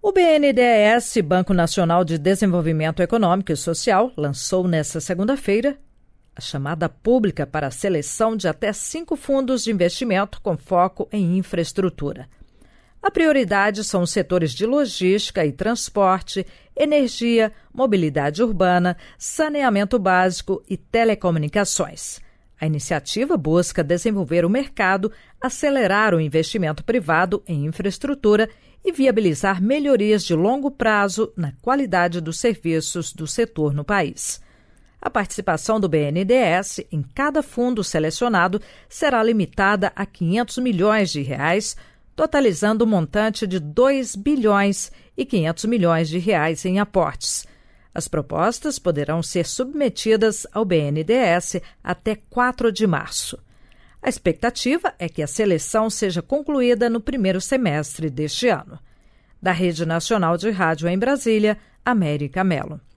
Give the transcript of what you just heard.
O BNDES, Banco Nacional de Desenvolvimento Econômico e Social, lançou nesta segunda-feira a chamada pública para a seleção de até cinco fundos de investimento com foco em infraestrutura. A prioridade são os setores de logística e transporte, energia, mobilidade urbana, saneamento básico e telecomunicações. A iniciativa busca desenvolver o mercado, acelerar o investimento privado em infraestrutura e viabilizar melhorias de longo prazo na qualidade dos serviços do setor no país. A participação do BNDES em cada fundo selecionado será limitada a 500 milhões de reais, totalizando um montante de 2 bilhões e 500 milhões de reais em aportes. As propostas poderão ser submetidas ao BNDES até 4 de março. A expectativa é que a seleção seja concluída no primeiro semestre deste ano. Da Rede Nacional de Rádio em Brasília, América Melo.